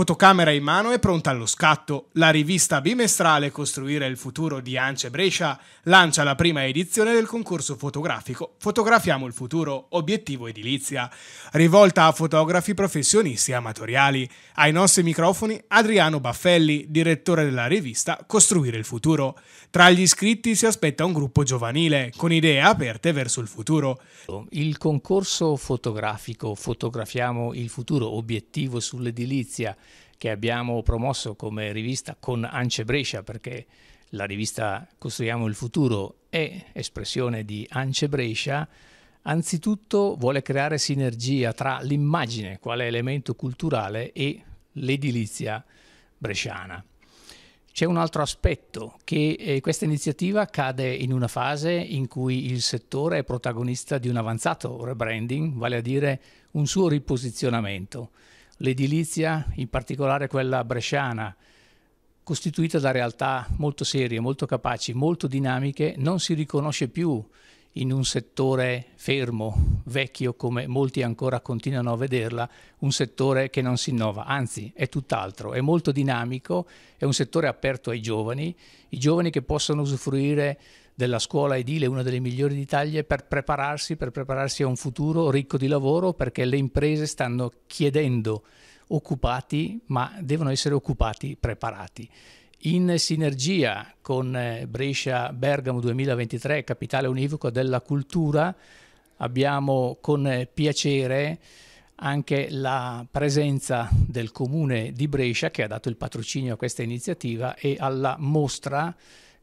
Fotocamera in mano e pronta allo scatto, la rivista bimestrale Costruire il futuro di Ance Brescia lancia la prima edizione del concorso fotografico Fotografiamo il futuro, obiettivo edilizia, rivolta a fotografi professionisti e amatoriali. Ai nostri microfoni Adriano Baffelli, direttore della rivista Costruire il futuro. Tra gli iscritti si aspetta un gruppo giovanile con idee aperte verso il futuro. Il concorso fotografico Fotografiamo il futuro, obiettivo sull'edilizia che abbiamo promosso come rivista con Ance Brescia, perché la rivista Costruiamo il futuro è espressione di Ance Brescia, anzitutto vuole creare sinergia tra l'immagine, quale elemento culturale, e l'edilizia bresciana. C'è un altro aspetto, che eh, questa iniziativa cade in una fase in cui il settore è protagonista di un avanzato rebranding, vale a dire un suo riposizionamento l'edilizia, in particolare quella bresciana, costituita da realtà molto serie, molto capaci, molto dinamiche, non si riconosce più in un settore fermo, vecchio come molti ancora continuano a vederla, un settore che non si innova, anzi è tutt'altro, è molto dinamico, è un settore aperto ai giovani, i giovani che possono usufruire della scuola edile, una delle migliori d'Italia, per prepararsi, per prepararsi a un futuro ricco di lavoro, perché le imprese stanno chiedendo occupati, ma devono essere occupati preparati. In sinergia con eh, Brescia Bergamo 2023, capitale univoco della cultura, abbiamo con eh, piacere anche la presenza del comune di Brescia che ha dato il patrocinio a questa iniziativa e alla mostra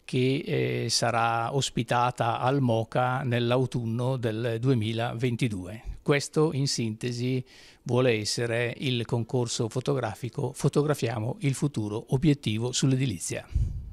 che eh, sarà ospitata al MOCA nell'autunno del 2022. Questo in sintesi vuole essere il concorso fotografico Fotografiamo il futuro obiettivo sull'edilizia.